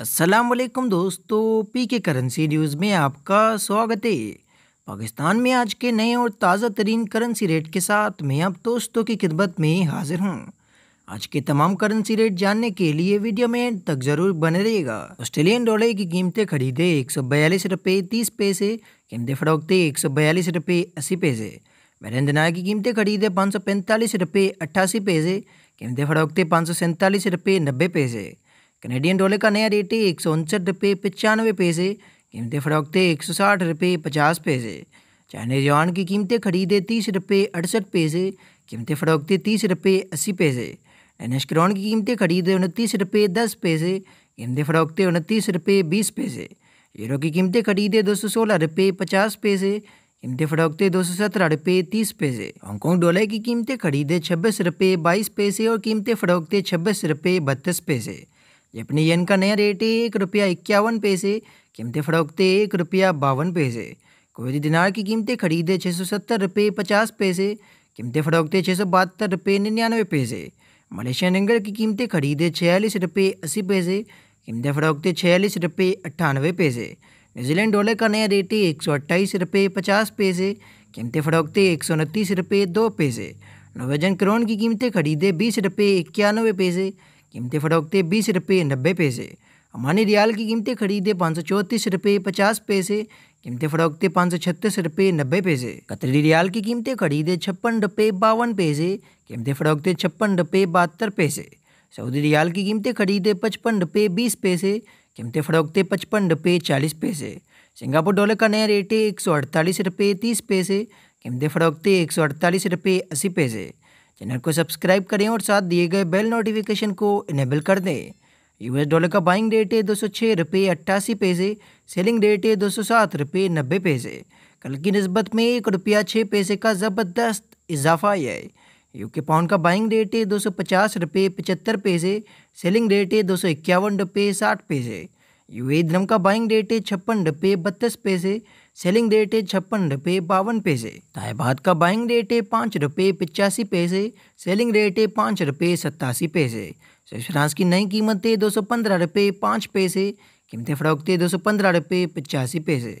अस्सलाम दोस्तों पी के करेंसी न्यूज़ में आपका स्वागत है पाकिस्तान में आज के नए और ताज़ा तरीन करेंसी रेट के साथ मैं आप दोस्तों की खिदमत में हाजिर हूँ आज के तमाम करेंसी रेट जानने के लिए वीडियो में एंड तक जरूर बने रहिएगा ऑस्ट्रेलियन डॉलर की कीमतें खरीदे एक सौ बयालीस रुपये तीस पैसे कीमतें फरोखते एक सौ बयालीस रुपये अस्सी पैसे बैरन दिनार की कीमतें खरीदे पाँच सौ पैंतालीस रुपये अट्ठासी पैसे कीमतें फरोखते पाँच सौ सैंतालीस रुपये नब्बे पैसे कनेडियन डॉलर का नया रेट है एक सौ उनसठ रुपये पचानवे पैसे कीमतें फरोख्ते एक सौ साठ रुपये पचास पैसे चाइनीज यौन की कीमतें खरीदे तीस रुपये अड़सठ पैसे कीमतें फरोख्ते तीस रुपये अस्सी पैसे डेनिश क्रॉन की कीमतें खरीदे उनतीस रुपये दस पैसे कीमतें फरोख्ते उनतीस रुपये बीस पैसे यूरो की कीमतें खरीदे दो सौ सोलह रुपये पचास पैसे कीमतें फरोख्ते दो सौ सत्रह रुपये तीस पैसे हांगकॉन्ग डॉलर की कीमतें खरीदे छब्बीस रुपये बाईस पैसे और कीमतें फरोख्ते छब्बीस रुपये बत्तीस पैसे जपनी येन का नया रेट है एक रुपया इक्यावन पैसे कीमतें फड़ोकते एक रुपया बावन पैसे कुवैती दिनार की कीमतें खरीदे छः सौ सत्तर रुपये पचास पैसे कीमतें फड़ोकते छः सौ बहत्तर रुपये निन्यानवे पैसे मलेशियन रिंगल की कीमतें खरीदे छियालीस रुपये अस्सी पैसे कीमतें फड़ोकते छियालीस रुपये अट्ठानवे पैसे न्यूजीलैंड डॉलर का नया रेट है एक सौ अट्ठाईस रुपये पचास पैसे कीमतें फड़ोकते एक सौ उनतीस रुपये दो पैसे नोवेजन क्रोन की कीमतें खरीदे बीस रुपये इक्यानवे पैसे कीमतें फरोखते बीस रुपये नब्बे पैसे अमानी रियाल की कीमतें खरीदे पाँच सौ चौंतीस रुपये पचास पैसे कीमतें फरोखते पाँच सौ छत्तीस रुपये नब्बे पैसे कतरी रियाल की कीमतें खरीदे छप्पन रुपये बावन पैसे कीमतें फरोखते छप्पन रुपये बहत्तर पैसे सऊदी रियाल की कीमतें खरीदे पचपन रुपये बीस पैसे कीमतें फरोख्ते पचपन रुपये चालीस पैसे सिंगापुर डॉलर का नया रेट है एक सौ अड़तालीस रुपये तीस पैसे कीमतें फरोख्ते एक सौ अड़तालीस रुपये अस्सी पैसे चैनल को सब्सक्राइब करें और साथ दिए गए बेल नोटिफिकेशन को इनेबल कर दें यूएस डॉलर का बाइंग रेट है दो सौ छः रुपये अट्ठासी पैसे सेलिंग रेट है दो सौ सात रुपये नब्बे पैसे कल की नस्बत में एक रुपया छः पैसे का ज़बरदस्त इजाफा आया है यूके पाउंड का बाइंग रेट है दो सौ पचास रुपये पचहत्तर पैसे सेलिंग रेट है दो सौ इक्यावन रुपये साठ पैसे ए धर्म का बाइंग रेट है छप्पन रुपये बत्तीस पैसे सेलिंग रेट है छप्पन रुपये बावन पैसे ताय का बाइंग रेट है पाँच रुपये पिचासी पैसे सेलिंग रेट है पाँच रुपये सत्तासी पैसे फ्रांस की नई कीमत है दो सौ पंद्रह रुपये पाँच पैसे कीमतें फरोख्तें दो सौ पंद्रह रुपये पचासी पैसे